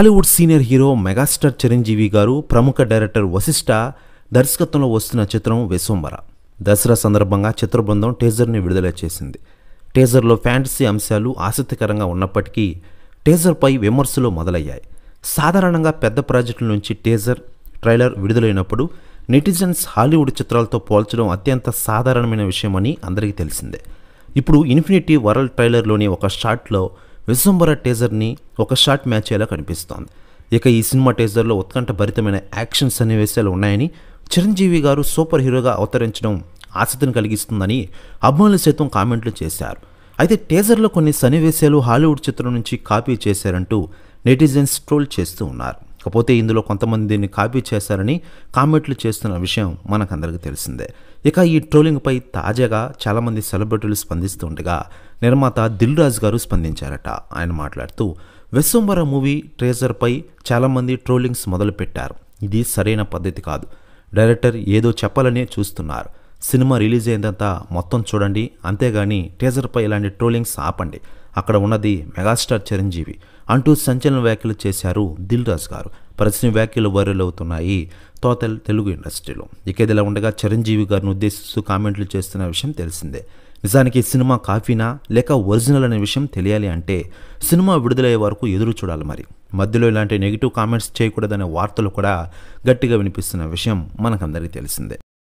Tollywood senior hero megastar Chiranjeevi గారు ప్రముఖ director Vashishtha దర్శకత్వంలో వస్తున్న చిత్రం వెసోంబర దసరా సందర్భంగా చిత్ర బృందం టేజర్ని విడుదల చేసింది టేజర్లో ఫ్యాంటసీ అంశాలు ఆసక్తికరంగా ఉన్నప్పటికీ టేజర్పై విమర్శలు మొదలయ్యాయి సాధారణంగా పెద్ద ప్రాజెక్టుల నుంచి టేజర్ ట్రైలర్ విడుదలైనప్పుడు నెటిజన్స్ హాలీవుడ్ చిత్రాలతో పోల్చడం అత్యంత సాధారణమైన విషయమని అందరికీ తెలిసిందే ఇప్పుడు ఇన్ఫినిటీ వరల్డ్ ట్రైలర్లోని ఒక షాట్లో విశ్వంబర టీజర్ని ఒక షార్ట్ మ్యాచ్ అయ్యేలా కనిపిస్తోంది ఇక ఈ సినిమా టీజర్లో ఉత్కంఠ భరితమైన యాక్షన్ సన్నివేశాలు ఉన్నాయని చిరంజీవి గారు సూపర్ హీరోగా అవతరించడం ఆసక్తిని కలిగిస్తుందని అభిమానులు సైతం కామెంట్లు చేశారు అయితే టీజర్లో కొన్ని సన్నివేశాలు హాలీవుడ్ చిత్రం నుంచి కాపీ చేశారంటూ నెటిజన్స్ ట్రోల్ చేస్తూ ఉన్నారు కాకపోతే ఇందులో కొంతమందిని కాపీ చేశారని కామెంట్లు చేస్తున్న విషయం మనకందరికీ తెలిసిందే ఇక ఈ ట్రోలింగ్పై తాజాగా చాలామంది సెలబ్రిటీలు స్పందిస్తుండగా నిర్మాత దిల్ రాజు గారు స్పందించారట ఆయన మాట్లాడుతూ వెస్సంబర మూవీ ట్రేజర్పై చాలామంది ట్రోలింగ్స్ మొదలుపెట్టారు ఇది సరైన పద్ధతి కాదు డైరెక్టర్ ఏదో చెప్పాలనే చూస్తున్నారు సినిమా రిలీజ్ అయినంత మొత్తం చూడండి అంతేగాని టీజర్పై ఇలాంటి ట్రోలింగ్స్ ఆపండి అక్కడ ఉన్నది మెగాస్టార్ చిరంజీవి అంటూ సంచలన వ్యాఖ్యలు చేశారు దిల్ రాజు గారు ప్రశ్న వ్యాఖ్యలు వైరల్ అవుతున్నాయి తోతల్ తెలుగు ఇండస్ట్రీలో ఇదిలా ఉండగా చిరంజీవి గారిని ఉద్దేశిస్తూ కామెంట్లు చేస్తున్న విషయం తెలిసిందే నిజానికి సినిమా కాఫీనా లేక ఒరిజినల్ అనే విషయం తెలియాలి అంటే సినిమా విడుదలయ్యే వరకు ఎదురు చూడాలి మరి మధ్యలో ఇలాంటి నెగిటివ్ కామెంట్స్ చేయకూడదనే వార్తలు కూడా గట్టిగా వినిపిస్తున్న విషయం మనకందరికీ తెలిసిందే